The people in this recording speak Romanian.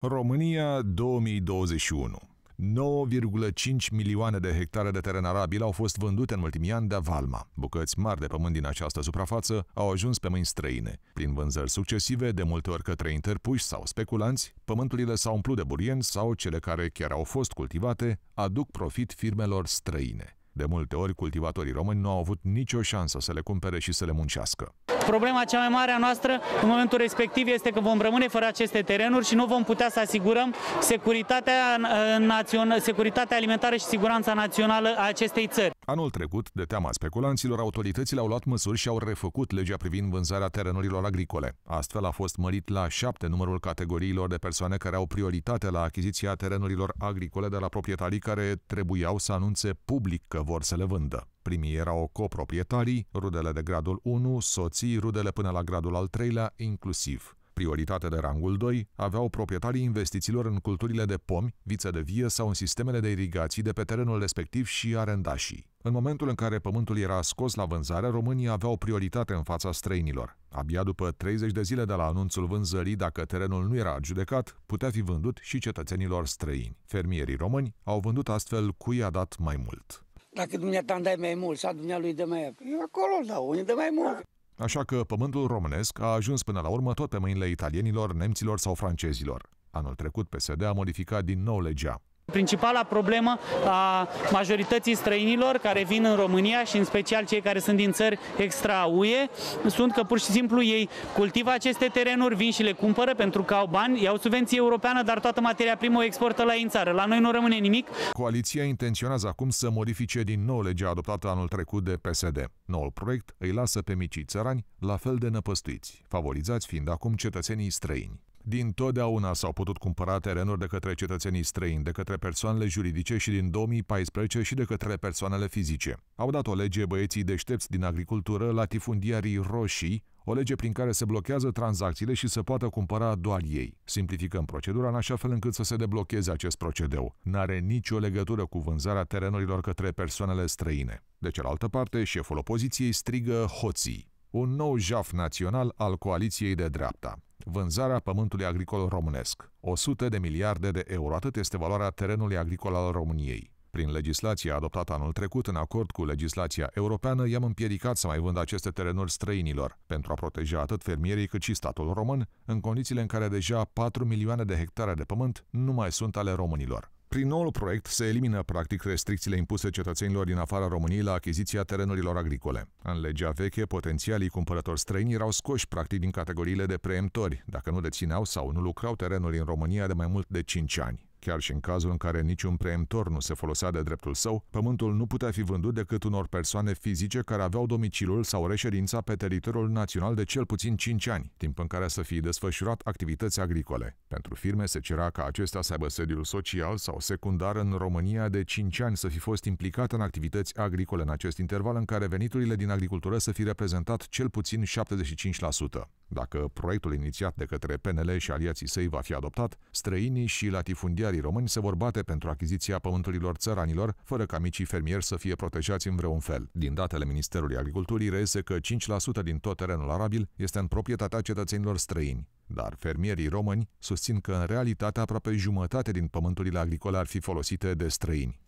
România 2021 9,5 milioane de hectare de teren arabil au fost vândute în ultimii ani de Valma. Bucăți mari de pământ din această suprafață au ajuns pe mâini străine. Prin vânzări succesive, de multe ori către interpuși sau speculanți, pământurile s-au umplut de burieni sau cele care chiar au fost cultivate aduc profit firmelor străine. De multe ori, cultivatorii români nu au avut nicio șansă să le cumpere și să le muncească. Problema cea mai mare a noastră în momentul respectiv este că vom rămâne fără aceste terenuri și nu vom putea să asigurăm securitatea, uh, națională, securitatea alimentară și siguranța națională a acestei țări. Anul trecut, de teama speculanților, autoritățile au luat măsuri și au refăcut legea privind vânzarea terenurilor agricole. Astfel a fost mărit la șapte numărul categoriilor de persoane care au prioritate la achiziția terenurilor agricole de la proprietarii care trebuiau să anunțe public că vor să le vândă. Primii erau coproprietarii, rudele de gradul 1, soții, rudele până la gradul al treilea, inclusiv. Prioritate de rangul 2 aveau proprietarii investițiilor în culturile de pomi, viță de vie sau în sistemele de irigații de pe terenul respectiv și arendașii. În momentul în care pământul era scos la vânzare, românii aveau prioritate în fața străinilor. Abia după 30 de zile de la anunțul vânzării, dacă terenul nu era adjudecat, putea fi vândut și cetățenilor străini. Fermierii români au vândut astfel i a dat mai mult. Dacă dumneata îmi dai mai mult, sau dumnealui de mai Eu acolo dau, unii de mai mult. Așa că pământul românesc a ajuns până la urmă tot pe mâinile italienilor, nemților sau francezilor. Anul trecut PSD a modificat din nou legea. Principala problemă a majorității străinilor care vin în România și în special cei care sunt din țări extra UE sunt că pur și simplu ei cultivă aceste terenuri, vin și le cumpără pentru că au bani, iau subvenție europeană, dar toată materia primă o exportă la ei în țară. La noi nu rămâne nimic. Coaliția intenționează acum să modifice din nou legea adoptată anul trecut de PSD. Noul proiect îi lasă pe micii țărani la fel de năpăstuiți, favorizați fiind acum cetățenii străini din totdeauna s-au putut cumpăra terenuri de către cetățenii străini, de către persoanele juridice și din 2014 și de către persoanele fizice. Au dat o lege băieții deștepți din agricultură, tifundiarii roșii, o lege prin care se blochează tranzacțiile și se poate cumpăra doar ei. Simplificăm procedura în așa fel încât să se deblocheze acest procedeu. N-are nicio legătură cu vânzarea terenurilor către persoanele străine. De cealaltă parte, șeful opoziției strigă hoții, un nou jaf național al coaliției de dreapta vânzarea pământului agricol românesc. 100 de miliarde de euro, atât este valoarea terenului agricol al României. Prin legislația adoptată anul trecut, în acord cu legislația europeană, i-am împiedicat să mai vând aceste terenuri străinilor, pentru a proteja atât fermierii cât și statul român, în condițiile în care deja 4 milioane de hectare de pământ nu mai sunt ale românilor. Prin noul proiect se elimină practic restricțiile impuse cetățenilor din afara României la achiziția terenurilor agricole. În legea veche, potențialii cumpărători străini erau scoși practic din categoriile de preemptori, dacă nu dețineau sau nu lucrau terenuri în România de mai mult de 5 ani. Chiar și în cazul în care niciun preemptor nu se folosea de dreptul său, pământul nu putea fi vândut decât unor persoane fizice care aveau domiciliul sau reședința pe teritoriul național de cel puțin 5 ani, timp în care să fie desfășurat activități agricole. Pentru firme se cerea ca acestea să aibă sediul social sau secundar în România de 5 ani să fi fost implicat în activități agricole în acest interval în care veniturile din agricultură să fi reprezentat cel puțin 75%. Dacă proiectul inițiat de către PNL și aliații săi va fi adoptat, străinii și latifundia familiarii români se vor bate pentru achiziția pământurilor țăranilor, fără ca micii fermieri să fie protejați în vreun fel. Din datele Ministerului Agriculturii reiese că 5% din tot terenul arabil este în proprietatea cetățenilor străini, dar fermierii români susțin că în realitate aproape jumătate din pământurile agricole ar fi folosite de străini.